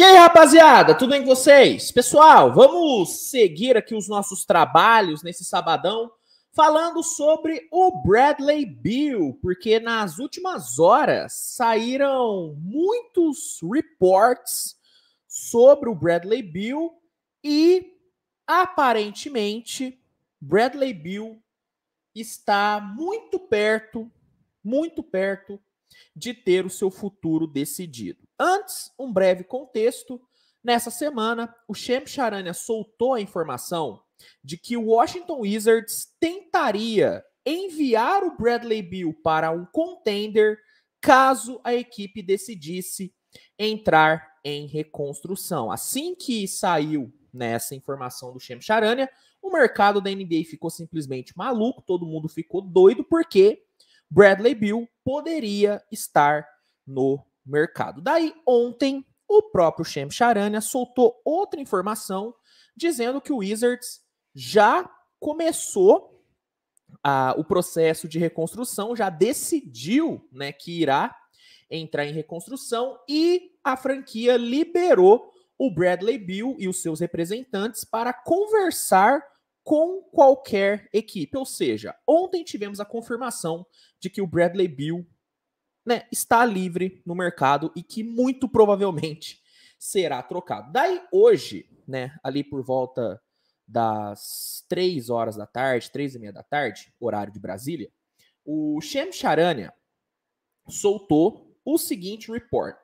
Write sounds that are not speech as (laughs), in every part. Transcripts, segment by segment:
E aí, rapaziada, tudo bem com vocês? Pessoal, vamos seguir aqui os nossos trabalhos nesse sabadão falando sobre o Bradley Bill, porque nas últimas horas saíram muitos reports sobre o Bradley Bill e aparentemente Bradley Bill está muito perto, muito perto de ter o seu futuro decidido. Antes, um breve contexto. Nessa semana, o Shem Charania soltou a informação de que o Washington Wizards tentaria enviar o Bradley Bill para um contender caso a equipe decidisse entrar em reconstrução. Assim que saiu nessa informação do Shem Charania, o mercado da NBA ficou simplesmente maluco, todo mundo ficou doido porque Bradley Bill poderia estar no mercado. Daí, ontem, o próprio Shem Charania soltou outra informação dizendo que o Wizards já começou o processo de reconstrução, já decidiu né, que irá entrar em reconstrução e a franquia liberou o Bradley Bill e os seus representantes para conversar com qualquer equipe. Ou seja, ontem tivemos a confirmação de que o Bradley Bill né, está livre no mercado e que muito provavelmente será trocado. Daí hoje, né, ali por volta das 3 horas da tarde, 3 e meia da tarde, horário de Brasília, o Shem Charania soltou o seguinte report.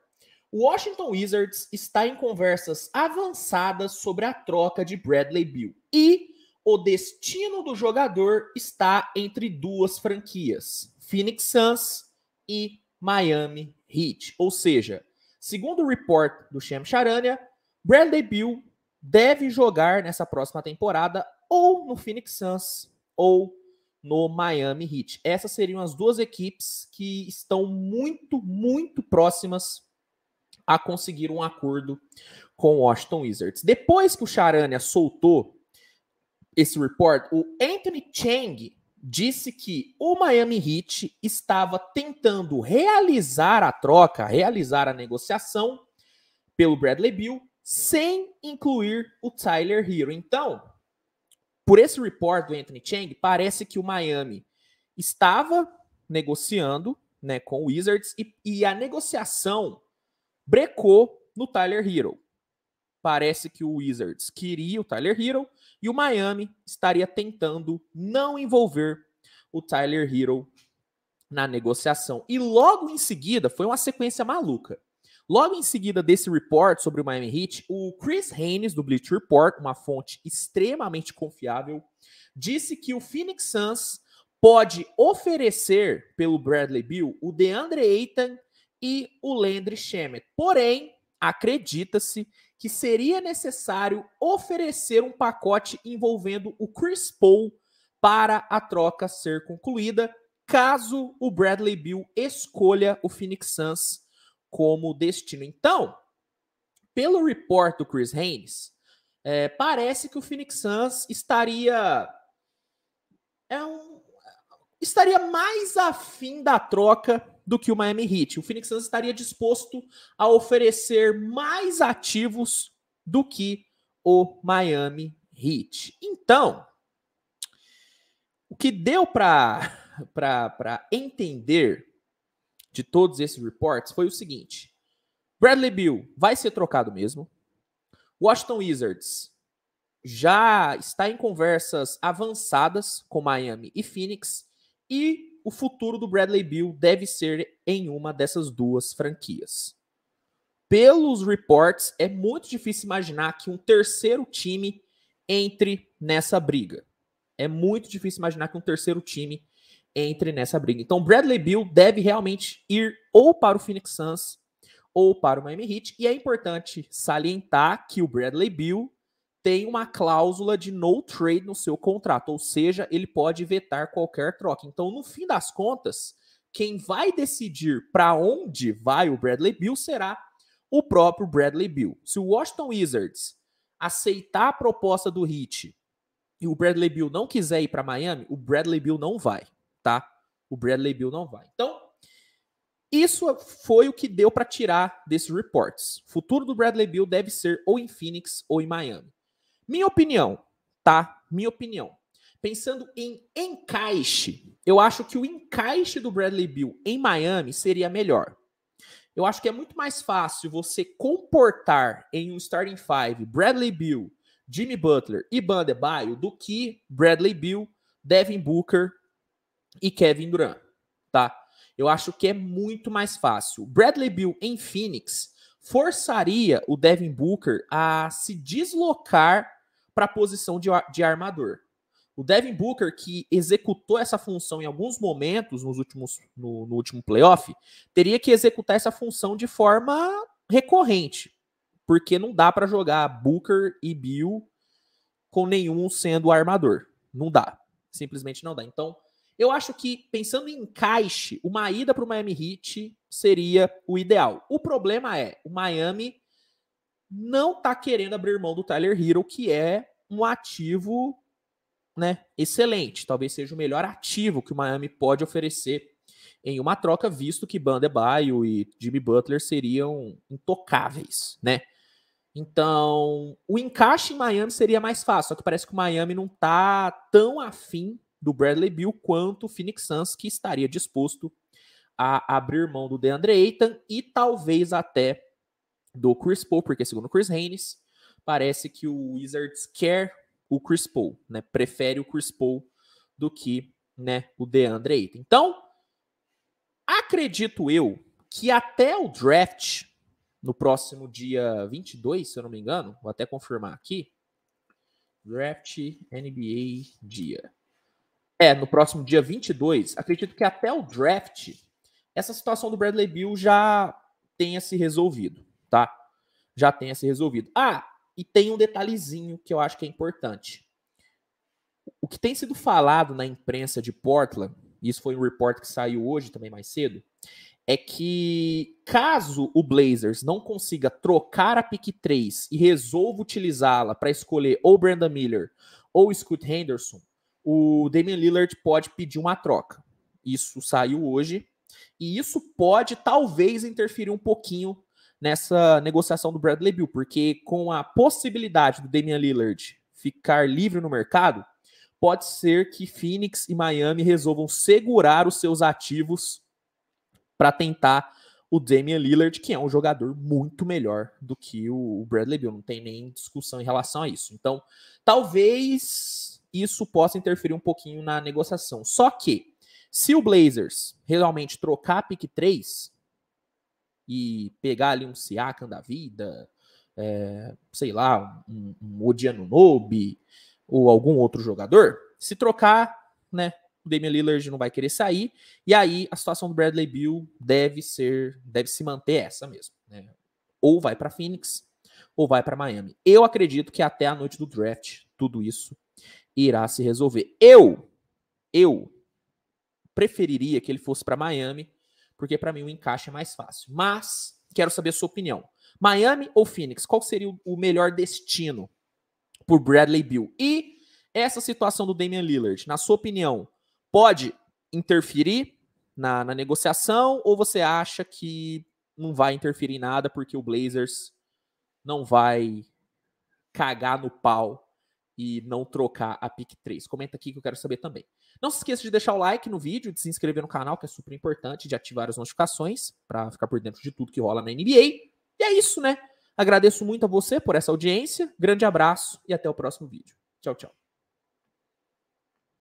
O Washington Wizards está em conversas avançadas sobre a troca de Bradley Bill e o destino do jogador está entre duas franquias, Phoenix Suns e Miami Heat. Ou seja, segundo o report do Shem Charania, Bradley Bill deve jogar nessa próxima temporada ou no Phoenix Suns ou no Miami Heat. Essas seriam as duas equipes que estão muito, muito próximas a conseguir um acordo com o Washington Wizards. Depois que o Charania soltou esse report, o Anthony Chang disse que o Miami Heat estava tentando realizar a troca, realizar a negociação pelo Bradley Bill, sem incluir o Tyler Hero. Então, por esse report do Anthony Chang, parece que o Miami estava negociando né, com o Wizards e, e a negociação brecou no Tyler Hero parece que o Wizards queria o Tyler Hero e o Miami estaria tentando não envolver o Tyler Hero na negociação. E logo em seguida, foi uma sequência maluca. Logo em seguida desse report sobre o Miami Heat, o Chris Haynes do Bleacher Report, uma fonte extremamente confiável, disse que o Phoenix Suns pode oferecer pelo Bradley Bill o DeAndre Ayton e o Landry Shamet, Porém, acredita-se que seria necessário oferecer um pacote envolvendo o Chris Paul para a troca ser concluída, caso o Bradley Bill escolha o Phoenix Suns como destino. Então, pelo report do Chris Haynes, é, parece que o Phoenix Suns estaria é um estaria mais afim da troca do que o Miami Heat. O Phoenix Suns estaria disposto a oferecer mais ativos do que o Miami Heat. Então, o que deu para (laughs) entender de todos esses reports foi o seguinte: Bradley Bill vai ser trocado mesmo. Washington Wizards já está em conversas avançadas com Miami e Phoenix e o futuro do Bradley Bill deve ser em uma dessas duas franquias. Pelos reports, é muito difícil imaginar que um terceiro time entre nessa briga. É muito difícil imaginar que um terceiro time entre nessa briga. Então, Bradley Bill deve realmente ir ou para o Phoenix Suns ou para o Miami Heat. E é importante salientar que o Bradley Bill tem uma cláusula de no trade no seu contrato, ou seja, ele pode vetar qualquer troca. Então, no fim das contas, quem vai decidir para onde vai o Bradley Bill será o próprio Bradley Bill. Se o Washington Wizards aceitar a proposta do Heat e o Bradley Bill não quiser ir para Miami, o Bradley Bill não vai, tá? O Bradley Bill não vai. Então, isso foi o que deu para tirar desses reports. Futuro do Bradley Bill deve ser ou em Phoenix ou em Miami. Minha opinião, tá? Minha opinião. Pensando em encaixe, eu acho que o encaixe do Bradley Bill em Miami seria melhor. Eu acho que é muito mais fácil você comportar em um starting five Bradley Bill, Jimmy Butler e Bandebaio do que Bradley Bill, Devin Booker e Kevin Durant, tá? Eu acho que é muito mais fácil. Bradley Bill em Phoenix forçaria o Devin Booker a se deslocar para a posição de, de armador. O Devin Booker, que executou essa função em alguns momentos nos últimos, no, no, último playoff, teria que executar essa função de forma recorrente, porque não dá para jogar Booker e Bill com nenhum sendo armador. Não dá. Simplesmente não dá. Então, eu acho que, pensando em encaixe, uma ida para o Miami Heat seria o ideal. O problema é, o Miami não está querendo abrir mão do Tyler Hero, que é um ativo né, excelente. Talvez seja o melhor ativo que o Miami pode oferecer em uma troca, visto que Bandebaio e Jimmy Butler seriam intocáveis, né? Então, o encaixe em Miami seria mais fácil, só que parece que o Miami não está tão afim do Bradley Bill quanto o Phoenix Suns, que estaria disposto a abrir mão do DeAndre Ayton e talvez até do Chris Paul, porque segundo Chris Haynes, parece que o Wizards quer o Chris Paul, né? Prefere o Chris Paul do que, né, o DeAndre Ayton. Então, acredito eu que até o draft no próximo dia 22, se eu não me engano, vou até confirmar aqui. Draft NBA dia. É, no próximo dia 22, acredito que até o draft essa situação do Bradley Bill já tenha se resolvido tá? Já tenha se resolvido. Ah, e tem um detalhezinho que eu acho que é importante. O que tem sido falado na imprensa de Portland, isso foi um report que saiu hoje também mais cedo, é que caso o Blazers não consiga trocar a pick 3 e resolva utilizá-la para escolher ou Brandon Miller ou Scoot Henderson, o Damian Lillard pode pedir uma troca. Isso saiu hoje e isso pode talvez interferir um pouquinho nessa negociação do Bradley Bill, porque com a possibilidade do Damian Lillard ficar livre no mercado, pode ser que Phoenix e Miami resolvam segurar os seus ativos para tentar o Damian Lillard, que é um jogador muito melhor do que o Bradley Bill, não tem nem discussão em relação a isso. Então, talvez isso possa interferir um pouquinho na negociação. Só que se o Blazers realmente trocar a pick 3, e pegar ali um Siakam da vida, é, sei lá, um, um Odiano Nobi ou algum outro jogador, se trocar, né, o Damian Lillard não vai querer sair, e aí a situação do Bradley Bill deve ser, deve se manter essa mesmo, né? Ou vai para Phoenix, ou vai para Miami. Eu acredito que até a noite do draft tudo isso irá se resolver. Eu eu preferiria que ele fosse para Miami porque para mim o encaixe é mais fácil. Mas quero saber a sua opinião. Miami ou Phoenix, qual seria o melhor destino por Bradley Bill? E essa situação do Damian Lillard, na sua opinião, pode interferir na, na negociação ou você acha que não vai interferir em nada porque o Blazers não vai cagar no pau e não trocar a PIC 3? Comenta aqui que eu quero saber também. Não se esqueça de deixar o like no vídeo, de se inscrever no canal, que é super importante, de ativar as notificações para ficar por dentro de tudo que rola na NBA. E é isso, né? Agradeço muito a você por essa audiência. Grande abraço e até o próximo vídeo. Tchau, tchau.